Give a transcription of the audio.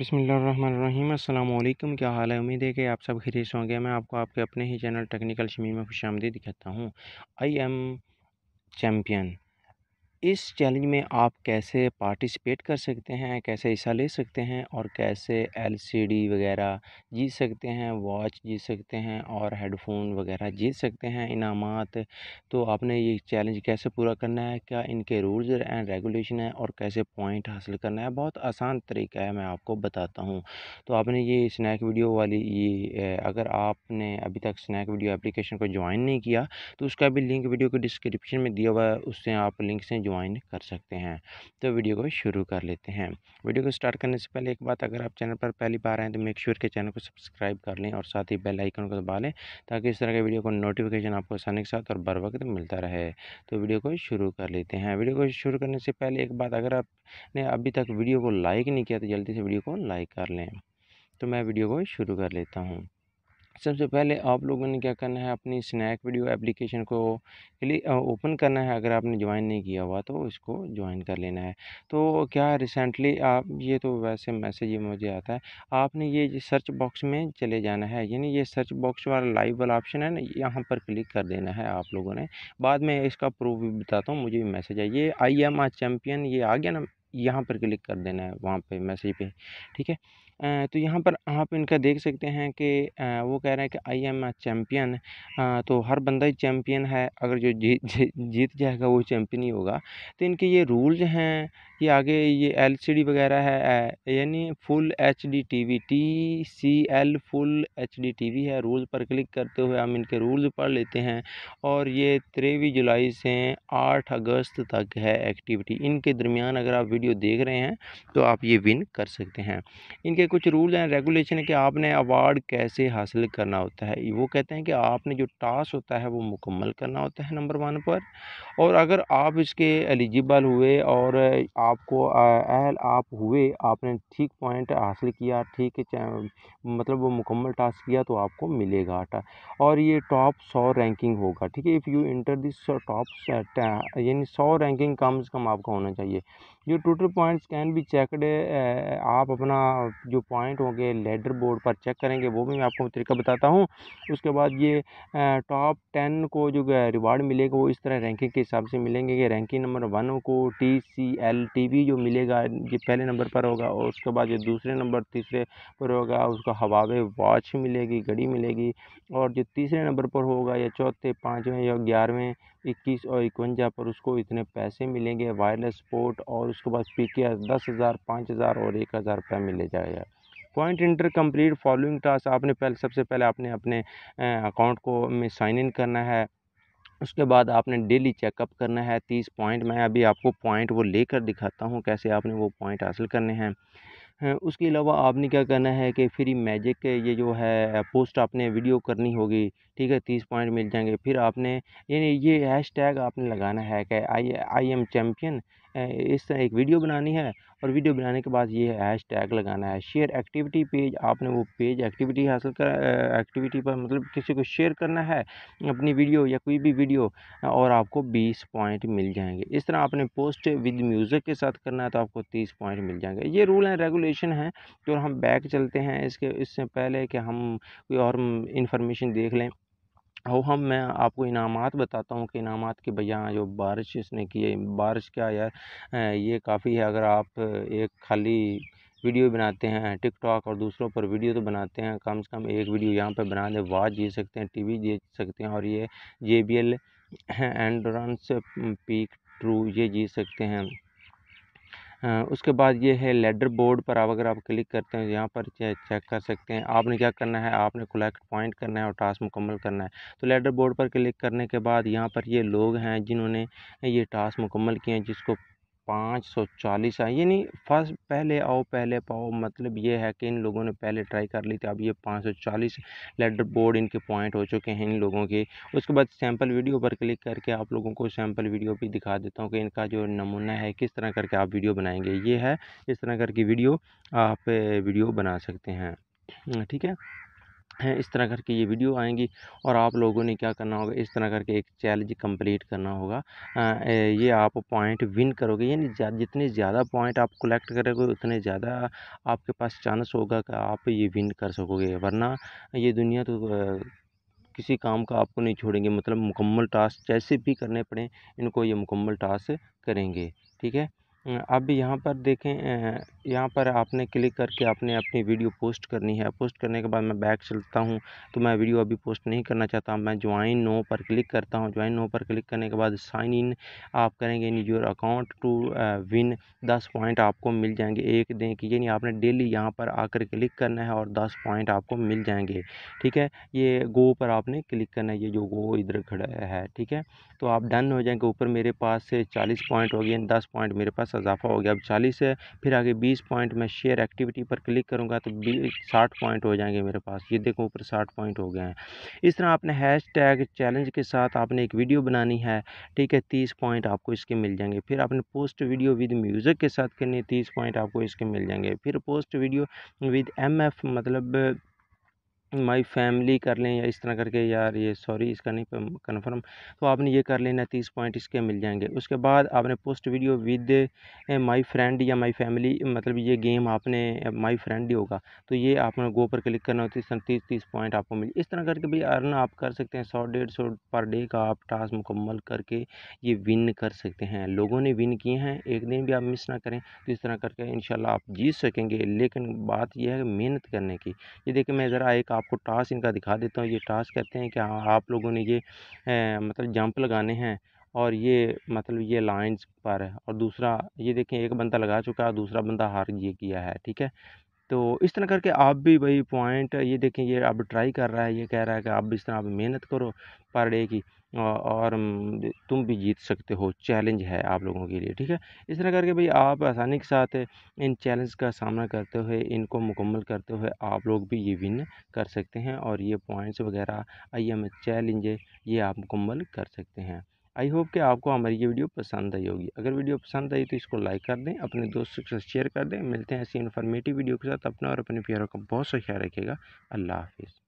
बिसमीम अल्लाम क्या हाल है उम्मीद है कि आप सब खरीद होंगे मैं आपको आपके अपने ही चैनल टेक्निकल शमी में खुश आमदी दिखाता हूँ आई एम चैम्पियन इस चैलेंज में आप कैसे पार्टिसिपेट कर सकते हैं कैसे हिस्सा ले सकते हैं और कैसे एलसीडी वगैरह जीत सकते हैं वॉच जीत सकते हैं और हेडफोन वगैरह जीत सकते हैं इनामत तो आपने ये चैलेंज कैसे पूरा करना है क्या इनके रूल्स एंड रेगुलेशन है और कैसे पॉइंट हासिल करना है बहुत आसान तरीका है मैं आपको बताता हूँ तो आपने ये स्नैक वीडियो वाली ये अगर आपने अभी तक स्नैक वीडियो एप्लीकेशन को ज्वाइन नहीं किया तो उसका भी लिंक वीडियो को डिस्क्रिप्शन में दिया हुआ है उससे आप लिंक से ज्वाइन कर सकते हैं तो वीडियो को शुरू कर लेते हैं वीडियो को स्टार्ट करने से पहले एक बात अगर आप चैनल पर पहली बार आएँ तो मेक श्योर के चैनल को सब्सक्राइब कर लें और साथ ही बेल आइकन को दबा लें ताकि इस तरह के वीडियो को नोटिफिकेशन आपको आसानी के साथ और बर वक्त मिलता रहे तो वीडियो को शुरू कर लेते हैं वीडियो को शुरू करने से पहले एक बात अगर आपने अभी तक वीडियो को लाइक नहीं किया तो जल्दी से वीडियो को लाइक कर लें तो मैं वीडियो को शुरू कर लेता हूँ सबसे पहले आप लोगों ने क्या करना है अपनी स्नैक वीडियो एप्लीकेशन को ओपन करना है अगर आपने ज्वाइन नहीं किया हुआ तो इसको ज्वाइन कर लेना है तो क्या रिसेंटली आप ये तो वैसे मैसेज ही मुझे आता है आपने ये सर्च बॉक्स में चले जाना है यानी ये सर्च बॉक्स वाला लाइव वाला ऑप्शन है ना यहाँ पर क्लिक कर देना है आप लोगों ने बाद में इसका प्रूफ भी बताता हूँ मुझे भी मैसेज आई ये आई एम आ चैम्पियन ये आ गया ना यहाँ पर क्लिक कर देना है वहाँ पर मैसेज पर ठीक है तो यहाँ पर आप इनका देख सकते हैं कि वो कह रहे हैं कि आई एम आ चैम्पियन तो हर बंदा ही चैम्पियन है अगर जो जी, जी, जीत जाएगा वो चैम्पियन ही होगा तो इनके ये रूल्स हैं ये आगे ये एलसीडी वगैरह है यानी full HD TV T C L full HD TV है रूल्स पर क्लिक करते हुए हम इनके रूल्स पढ़ लेते हैं और ये तेरहवीं जुलाई से आठ अगस्त तक है एक्टिविटी इनके दरमियान अगर आप वीडियो देख रहे हैं तो आप ये विन कर सकते हैं इनके कुछ रूल्स एंड रेगुलेशन है कि आपने अवार्ड कैसे हासिल करना होता है वो कहते हैं कि आपने जो टास्क होता है वो मुकम्मल करना होता है नंबर वन पर और अगर आप इसके एलिजिबल हुए और आपको अहल आप हुए आपने ठीक पॉइंट हासिल किया ठीक मतलब वो मुकम्मल टास्क किया तो आपको मिलेगा आटा और ये टॉप सौ रैंकिंग होगा ठीक है if you enter this top यानी सौ रैंकिंग कम से कम आपका होना चाहिए जो टोटल पॉइंट्स कैन भी चेकड आप अपना जो पॉइंट होंगे लेडर बोर्ड पर चेक करेंगे वो भी मैं आपको तरीका बताता हूँ उसके बाद ये टॉप टेन को जो रिवार्ड मिलेगा वो इस तरह रैंकिंग के हिसाब से मिलेंगे कि रैंकिंग नंबर वन को टी सी एल टी वी जो मिलेगा ये पहले नंबर पर होगा और उसके बाद जो दूसरे नंबर तीसरे पर होगा उसका हवावे वॉच मिलेगी घड़ी मिलेगी और जो तीसरे नंबर पर होगा या चौथे पाँचवें या ग्यारहवें इक्कीस और इक्वंजा पर उसको इतने पैसे मिलेंगे वायरलेस पोर्ट और उसके बाद पी के आर दस हज़ार पाँच हज़ार और एक हज़ार रुपया मिले जाएगा point enter complete following task आपने पहले सबसे पहले आपने अपने अकाउंट को में साइन इन करना है उसके बाद आपने डेली चेकअप करना है तीस पॉइंट मैं अभी आपको पॉइंट वो लेकर दिखाता हूँ कैसे आपने वो पॉइंट हासिल करने हैं उसके अलावा आपने क्या करना है कि फ्री मैजिक के ये जो है पोस्ट आपने वीडियो करनी होगी ठीक है तीस पॉइंट मिल जाएंगे फिर आपने यानी ये हैशटैग आपने लगाना है कि आई आई एम चैम्पियन इस तरह एक वीडियो बनानी है और वीडियो बनाने के बाद ये हैश टैग लगाना है शेयर एक्टिविटी पेज आपने वो पेज एक्टिविटी हासिल कर एक्टिविटी पर मतलब किसी को शेयर करना है अपनी वीडियो या कोई भी वीडियो और आपको बीस पॉइंट मिल जाएंगे इस तरह आपने पोस्ट विद म्यूज़िक के साथ करना है तो आपको तीस पॉइंट मिल जाएंगे ये रूल हैं रेगुलेशन हैं जो तो हम बैक चलते हैं इसके इससे पहले कि हम कोई और इन्फॉर्मेशन देख लें हो हम मैं आपको इनाम बताता हूँ कि इनाम के भैया जो बारिश इसने की है बारिश क्या यार ये काफ़ी है अगर आप एक खाली वीडियो बनाते हैं टिकटॉक और दूसरों पर वीडियो तो बनाते हैं कम से कम एक वीडियो यहाँ पर बना दें वाच जी सकते हैं टीवी जीत सकते हैं और ये J B L endurance peak true ये जीत सकते हैं उसके बाद ये है लेडर बोर्ड पर आप अगर आप क्लिक करते हैं तो यहाँ पर चेक कर सकते हैं आपने क्या करना है आपने कलेक्ट पॉइंट करना है और टास्क मुकम्मल करना है तो लेडर बोर्ड पर क्लिक करने के बाद यहाँ पर ये लोग हैं जिन्होंने ये टास्क मुकम्मल किए हैं जिसको पाँच सौ चालीस आए यानी फर्स्ट पहले आओ पहले पाओ मतलब ये है कि इन लोगों ने पहले ट्राई कर ली थी अब ये पाँच सौ चालीस लेटर बोर्ड इनके पॉइंट हो चुके हैं इन लोगों के उसके बाद सैंपल वीडियो पर क्लिक करके आप लोगों को सैंपल वीडियो भी दिखा देता हूँ कि इनका जो नमूना है किस तरह करके आप वीडियो बनाएंगे ये है इस तरह करके वीडियो आप वीडियो बना सकते हैं ठीक है हैं इस तरह करके ये वीडियो आएंगी और आप लोगों ने क्या करना होगा इस तरह करके एक चैलेंज कंप्लीट करना होगा ये आप पॉइंट विन करोगे यानी जितने ज़्यादा पॉइंट आप कलेक्ट करोगे उतने ज़्यादा आपके पास चांस होगा कि आप ये विन कर सकोगे वरना ये दुनिया तो किसी काम का आपको नहीं छोड़ेंगे मतलब मुकम्मल टास्क जैसे भी करने पड़े इनको ये मुकम्मल टास्क करेंगे ठीक है अब यहाँ पर देखें यहाँ पर आपने क्लिक करके आपने अपनी वीडियो पोस्ट करनी है पोस्ट करने के बाद मैं बैक चलता हूँ तो मैं वीडियो अभी पोस्ट नहीं करना चाहता मैं ज्वाइन नो पर क्लिक करता हूँ ज्वाइन नो पर क्लिक करने के बाद साइन इन आप करेंगे in your account to win दस पॉइंट आपको मिल जाएंगे एक दिन की यानी आपने डेली यहाँ पर आकर क्लिक करना है और दस पॉइंट आपको मिल जाएंगे ठीक है ये गो पर आपने क्लिक करना है ये जो गो इधर खड़ा है ठीक है तो आप डन हो जाएंगे ऊपर मेरे पास से चालीस पॉइंट हो गए दस पॉइंट मेरे पास सा इजाफा हो गया अब चालीस है फिर आगे बीस पॉइंट मैं शेयर एक्टिविटी पर क्लिक करूँगा तो साठ पॉइंट हो जाएंगे मेरे पास ये देखो ऊपर साठ पॉइंट हो गए हैं इस तरह आपने हैश टैग चैलेंज के साथ आपने एक वीडियो बनानी है ठीक है तीस पॉइंट आपको इसके मिल जाएंगे फिर आपने पोस्ट वीडियो विद म्यूज़िक के साथ करनी है तीस पॉइंट आपको इसके मिल जाएंगे फिर पोस्ट वीडियो विद एम मतलब माई फैमिली कर लें या इस तरह करके यार ये सॉरी इसका नहीं कन्फर्म तो आपने ये कर लेना तीस पॉइंट इसके मिल जाएंगे उसके बाद आपने post video with my friend या माई फैमिली मतलब ये गेम आपने माई फ्रेंड ही होगा तो ये आपने गो पर क्लिक करना तो होती है तीस तीस पॉइंट आपको मिल इस तरह करके भी अर्न आप कर सकते हैं सौ डेढ़ सौ पर डे का आप टास्क मुकम्मल करके ये विन कर सकते हैं लोगों ने विन किए हैं एक दिन भी आप मिस ना करें तो इस तरह करके इन आप जीत सकेंगे लेकिन बात यह है मेहनत करने की ये देखिए मैं ज़रा एक आप आपको टास्क इनका दिखा देता हूँ ये टास्क कहते हैं कि हाँ, आप लोगों ने ये ए, मतलब जंप लगाने हैं और ये मतलब ये लाइंस पर है और दूसरा ये देखें एक बंदा लगा चुका है दूसरा बंदा हार ये किया है ठीक है तो इस तरह करके आप भी भाई पॉइंट ये देखें ये अब ट्राई कर रहा है ये कह रहा है कि आप इस तरह आप मेहनत करो पर डे की और तुम भी जीत सकते हो चैलेंज है आप लोगों के लिए ठीक है इस तरह करके भाई आप आसानी के साथ इन चैलेंज का सामना करते हुए इनको मुकम्मल करते हुए आप लोग भी ये विन कर सकते हैं और ये पॉइंट्स वगैरह आई एम चैलेंज ये आप मुकम्मल कर सकते हैं आई होप कि आपको हमारी ये वीडियो पसंद आई होगी अगर वीडियो पसंद आई तो इसको लाइक कर दें अपने दोस्तों के साथ शेयर कर दें मिलते हैं ऐसी इन्फॉर्मेटिव वीडियो के साथ अपना और अपने प्यारों का बहुत सा ख्याल रखेगा अल्लाह हाफिज़